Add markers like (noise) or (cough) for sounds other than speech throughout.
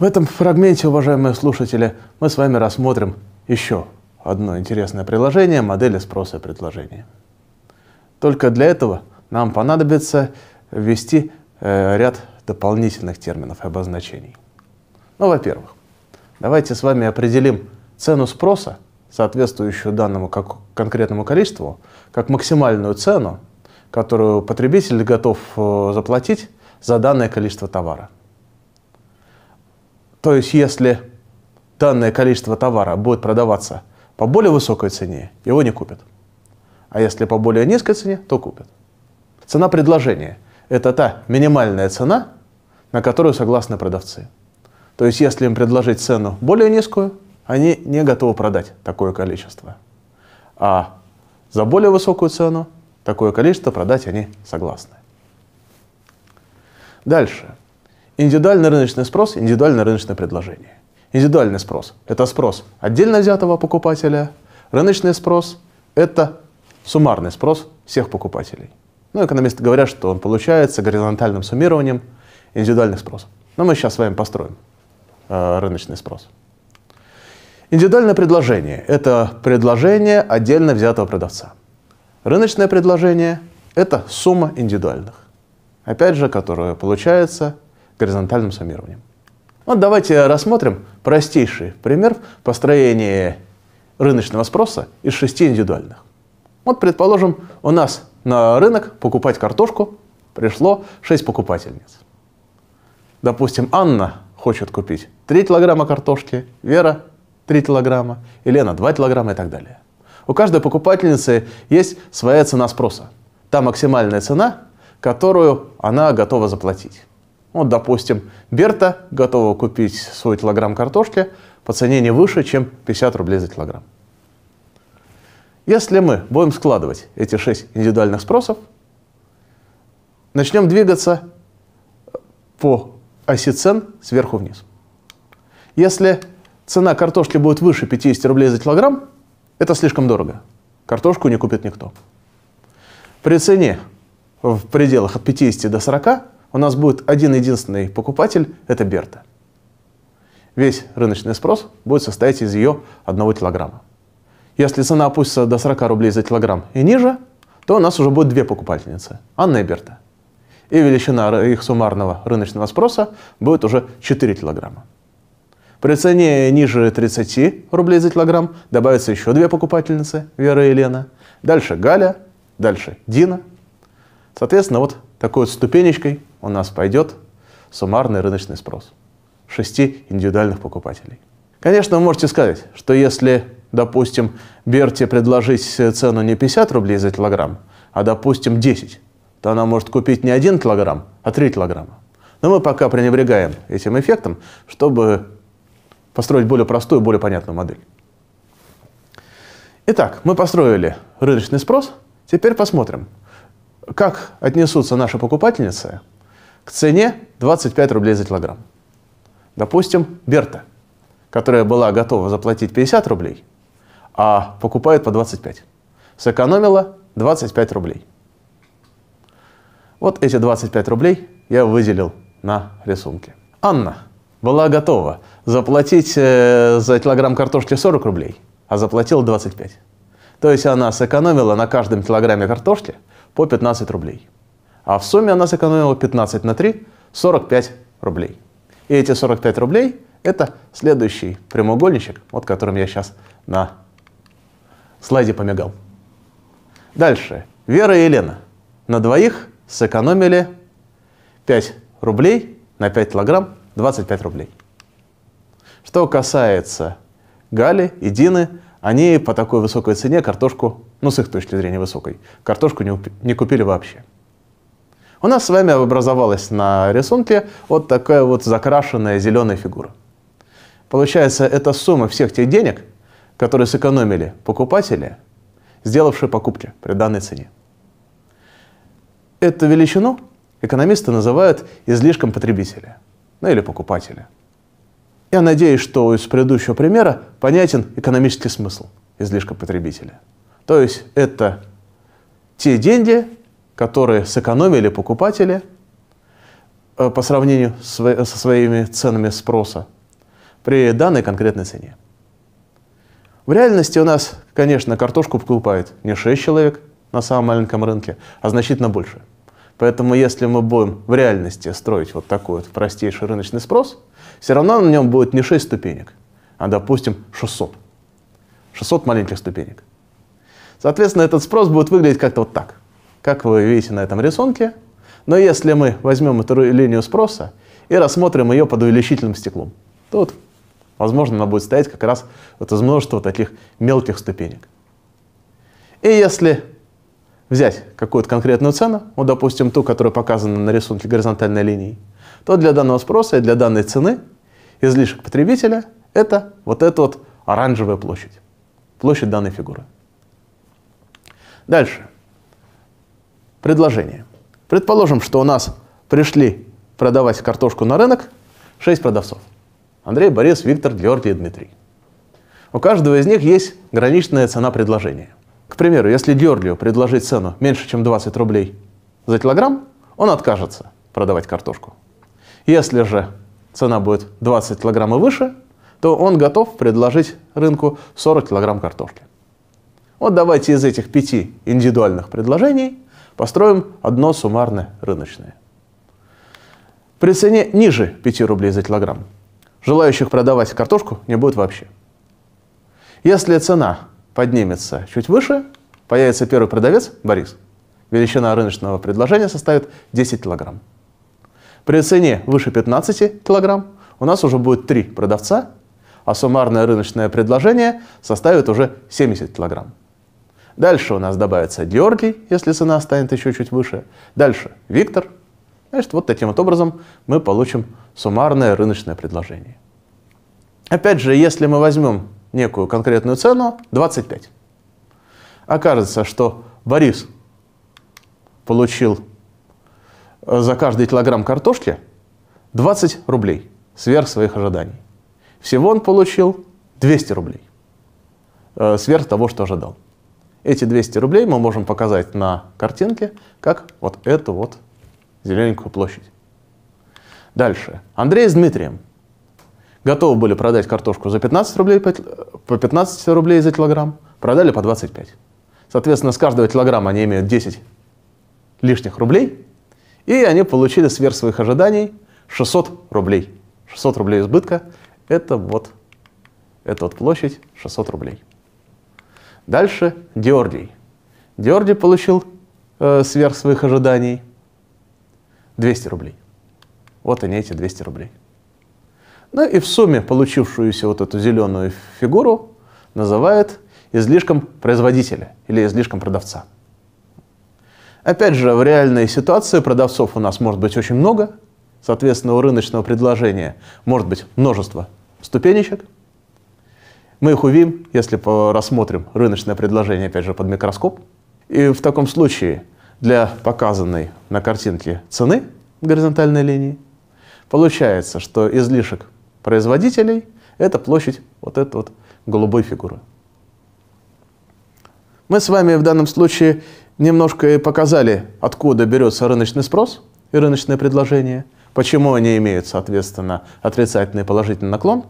В этом фрагменте, уважаемые слушатели, мы с вами рассмотрим еще одно интересное приложение модели спроса и предложения. Только для этого нам понадобится ввести э, ряд дополнительных терминов и обозначений. Ну, во-первых, давайте с вами определим цену спроса, соответствующую данному как конкретному количеству, как максимальную цену, которую потребитель готов э, заплатить за данное количество товара – то есть, если данное количество товара будет продаваться по более высокой цене, его не купят. А если по более низкой цене, то купят. Цена предложения – это та минимальная цена, на которую согласны продавцы. То есть, если им предложить цену более низкую, они не готовы продать такое количество. А за более высокую цену такое количество продать они согласны. Дальше. Индивидуальный рыночный спрос, индивидуальное рыночное предложение. Индивидуальный спрос – это спрос отдельно взятого покупателя. Рыночный спрос – это суммарный спрос всех покупателей. Ну, экономисты говорят, что он получается горизонтальным суммированием индивидуальных спросов. Но мы сейчас с вами построим э, рыночный спрос. Индивидуальное предложение – это предложение отдельно взятого продавца. Рыночное предложение – это сумма индивидуальных, опять же, которая получается горизонтальным суммированием. Вот давайте рассмотрим простейший пример построения рыночного спроса из шести индивидуальных. Вот, предположим, у нас на рынок покупать картошку пришло 6 покупательниц. Допустим, Анна хочет купить 3 килограмма картошки, Вера 3 килограмма, Елена 2 килограмма и так далее. У каждой покупательницы есть своя цена спроса. Та максимальная цена, которую она готова заплатить. Вот, допустим, Берта готова купить свой килограмм картошки по цене не выше, чем 50 рублей за килограмм. Если мы будем складывать эти шесть индивидуальных спросов, начнем двигаться по оси цен сверху вниз. Если цена картошки будет выше 50 рублей за килограмм, это слишком дорого. Картошку не купит никто. При цене в пределах от 50 до 40 у нас будет один единственный покупатель – это Берта. Весь рыночный спрос будет состоять из ее одного килограмма. Если цена опустится до 40 рублей за килограмм и ниже, то у нас уже будет две покупательницы – Анна и Берта. И величина их суммарного рыночного спроса будет уже 4 килограмма. При цене ниже 30 рублей за килограмм добавятся еще две покупательницы – Вера и Елена. Дальше Галя, дальше Дина. Соответственно, вот такой вот ступенечкой – у нас пойдет суммарный рыночный спрос шести индивидуальных покупателей. Конечно, вы можете сказать, что если, допустим, Берте предложить цену не 50 рублей за килограмм, а, допустим, 10, то она может купить не 1 килограмм, а 3 килограмма. Но мы пока пренебрегаем этим эффектом, чтобы построить более простую, более понятную модель. Итак, мы построили рыночный спрос. Теперь посмотрим, как отнесутся наши покупательницы к цене 25 рублей за килограмм. Допустим, Берта, которая была готова заплатить 50 рублей, а покупает по 25. Сэкономила 25 рублей. Вот эти 25 рублей я выделил на рисунке. Анна была готова заплатить э, за килограмм картошки 40 рублей, а заплатила 25. То есть она сэкономила на каждом килограмме картошки по 15 рублей. А в сумме она сэкономила 15 на 3, 45 рублей. И эти 45 рублей – это следующий прямоугольничек, вот которым я сейчас на слайде помигал. Дальше. Вера и Елена на двоих сэкономили 5 рублей на 5 килограмм, 25 рублей. Что касается Гали и Дины, они по такой высокой цене картошку, ну с их точки зрения высокой, картошку не, не купили вообще. У нас с вами образовалась на рисунке вот такая вот закрашенная зеленая фигура. Получается, это сумма всех тех денег, которые сэкономили покупатели, сделавшие покупки при данной цене. Эту величину экономисты называют излишком потребителя, ну или покупателя. Я надеюсь, что из предыдущего примера понятен экономический смысл излишка потребителя. То есть это те деньги, которые сэкономили покупатели э, по сравнению со своими ценами спроса при данной конкретной цене. В реальности у нас, конечно, картошку покупает не 6 человек на самом маленьком рынке, а значительно больше. Поэтому если мы будем в реальности строить вот такой вот простейший рыночный спрос, все равно на нем будет не 6 ступенек, а, допустим, 600. 600 маленьких ступенек. Соответственно, этот спрос будет выглядеть как-то вот так как вы видите на этом рисунке. Но если мы возьмем эту линию спроса и рассмотрим ее под увеличительным стеклом, то вот, возможно, она будет стоять как раз вот из множества вот таких мелких ступенек. И если взять какую-то конкретную цену, вот, допустим, ту, которая показана на рисунке горизонтальной линии, то для данного спроса и для данной цены излишек потребителя – это вот эта вот оранжевая площадь, площадь данной фигуры. Дальше предложение. Предположим, что у нас пришли продавать картошку на рынок 6 продавцов. Андрей, Борис, Виктор, Георгий и Дмитрий. У каждого из них есть граничная цена предложения. К примеру, если Георгию предложить цену меньше, чем 20 рублей за килограмм, он откажется продавать картошку. Если же цена будет 20 килограмм и выше, то он готов предложить рынку 40 килограмм картошки. Вот давайте из этих пяти индивидуальных предложений Построим одно суммарное рыночное. При цене ниже 5 рублей за килограмм желающих продавать картошку не будет вообще. Если цена поднимется чуть выше, появится первый продавец Борис. Величина рыночного предложения составит 10 килограмм. При цене выше 15 килограмм у нас уже будет 3 продавца, а суммарное рыночное предложение составит уже 70 килограмм. Дальше у нас добавится Георгий, если цена станет еще чуть выше. Дальше Виктор. Значит, вот таким вот образом мы получим суммарное рыночное предложение. Опять же, если мы возьмем некую конкретную цену, 25. Окажется, что Борис получил э, за каждый килограмм картошки 20 рублей сверх своих ожиданий. Всего он получил 200 рублей э, сверх того, что ожидал. Эти 200 рублей мы можем показать на картинке, как вот эту вот зелененькую площадь. Дальше. Андрей с Дмитрием готовы были продать картошку за 15 рублей, по 15 рублей за килограмм, продали по 25. Соответственно, с каждого килограмма они имеют 10 лишних рублей, и они получили сверх своих ожиданий 600 рублей. 600 рублей избытка – это вот, эта вот площадь 600 рублей. Дальше Диордий. Диордий получил э, сверх своих ожиданий 200 рублей. Вот они эти 200 рублей. Ну и в сумме получившуюся вот эту зеленую фигуру называют излишком производителя или излишком продавца. Опять же, в реальной ситуации продавцов у нас может быть очень много, соответственно, у рыночного предложения может быть множество ступенечек – мы их увидим, если рассмотрим рыночное предложение, опять же, под микроскоп. И в таком случае для показанной на картинке цены горизонтальной линии получается, что излишек производителей – это площадь вот этой вот голубой фигуры. Мы с вами в данном случае немножко и показали, откуда берется рыночный спрос и рыночное предложение, почему они имеют, соответственно, отрицательный и положительный наклон,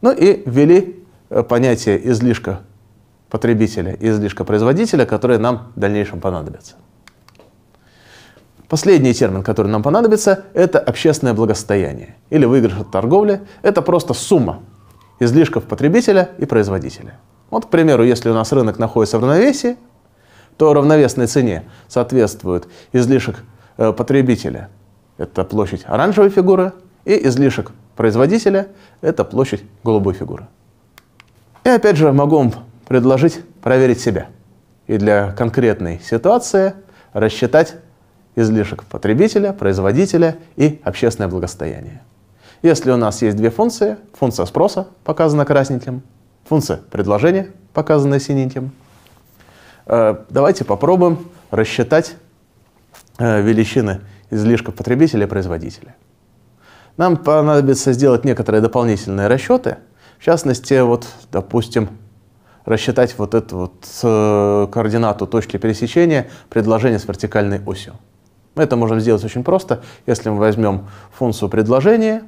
ну и ввели Э, понятие излишка потребителя и излишка производителя, которые нам в дальнейшем понадобятся. Последний термин, который нам понадобится, это общественное благосостояние или выигрыш от торговли. Это просто сумма излишков потребителя и производителя. Вот, к примеру, если у нас рынок находится в равновесии, то равновесной цене соответствует излишек э, потребителя, это площадь оранжевой фигуры, и излишек производителя, это площадь голубой фигуры. И опять же могу вам предложить проверить себя. И для конкретной ситуации рассчитать излишек потребителя, производителя и общественное благосостояние. Если у нас есть две функции, функция спроса, показана красненьким, функция предложения, показана синеньким, э, давайте попробуем рассчитать э, величины излишка потребителя и производителя. Нам понадобится сделать некоторые дополнительные расчеты – в частности, вот, допустим, рассчитать вот эту вот э, координату точки пересечения предложения с вертикальной осью. Это можем сделать очень просто, если мы возьмем функцию предложения,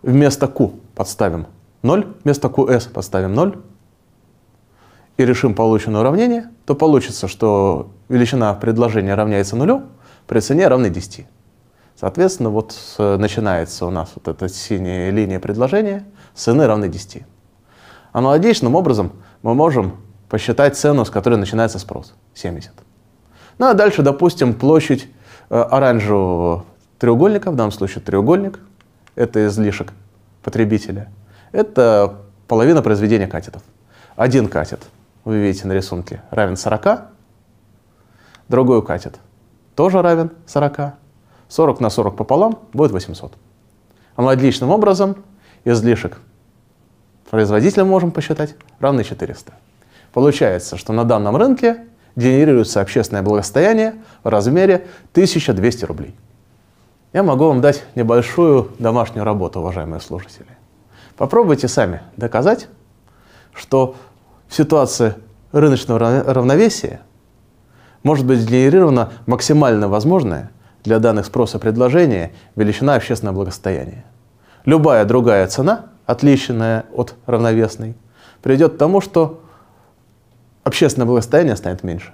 вместо q подставим 0, вместо qs подставим 0, и решим полученное уравнение, то получится, что величина предложения равняется нулю при цене равной 10. Соответственно, вот э, начинается у нас вот эта синяя линия предложения — с n равной 10. Аналогичным образом мы можем посчитать цену, с которой начинается спрос, 70. Ну а дальше, допустим, площадь э, оранжевого треугольника, в данном случае треугольник, это излишек потребителя, это половина произведения катетов. Один катет, вы видите на рисунке, равен 40, другой катет тоже равен 40, 40 на 40 пополам будет 800. Аналогичным образом излишек производителя можем посчитать, равный 400. Получается, что на данном рынке генерируется общественное благосостояние в размере 1200 рублей. Я могу вам дать небольшую домашнюю работу, уважаемые служители. Попробуйте сами доказать, что в ситуации рыночного равновесия может быть сгенерирована максимально возможное для данных спроса и предложения величина общественного благосостояния любая другая цена, отличная от равновесной, приведет к тому, что общественное благосостояние станет меньше.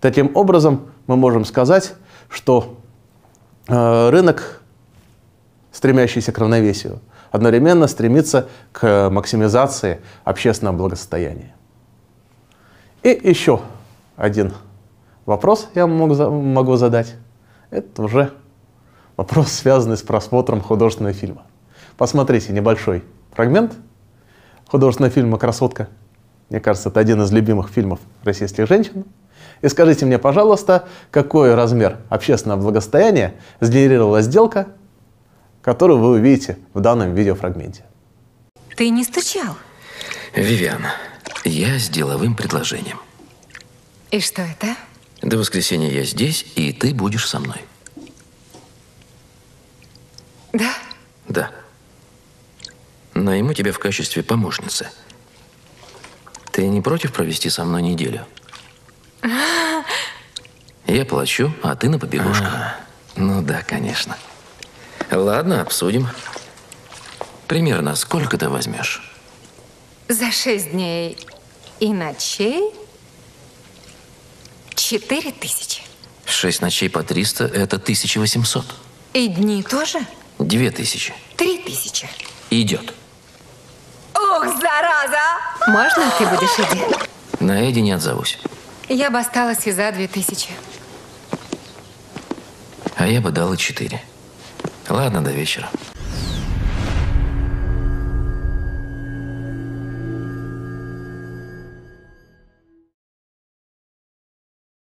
Таким образом, мы можем сказать, что э, рынок, стремящийся к равновесию, одновременно стремится к максимизации общественного благосостояния. И еще один вопрос я могу задать. Это уже вопрос, связанный с просмотром художественного фильма. Посмотрите небольшой фрагмент художественного фильма «Красотка». Мне кажется, это один из любимых фильмов российских женщин. И скажите мне, пожалуйста, какой размер общественного благостояния сгенерировала сделка, которую вы увидите в данном видеофрагменте? Ты не стучал? Вивиана. я с деловым предложением. И что это? До воскресенья я здесь, и ты будешь со мной. Да? Да. Найму тебя в качестве помощницы. Ты не против провести со мной неделю? (laughs) Я плачу, а ты на побегушках. ну да, конечно. Ладно, обсудим. Примерно сколько ты возьмешь? За шесть дней и ночей четыре тысячи. Шесть ночей по триста – это тысяча восемьсот. И дни тоже? Две тысячи. Три тысячи. Идет. Ох, зараза! Можно ты будешь, Иди? На Эдди не отзовусь. Я бы осталась и за две тысячи. А я бы дала четыре. Ладно, до вечера.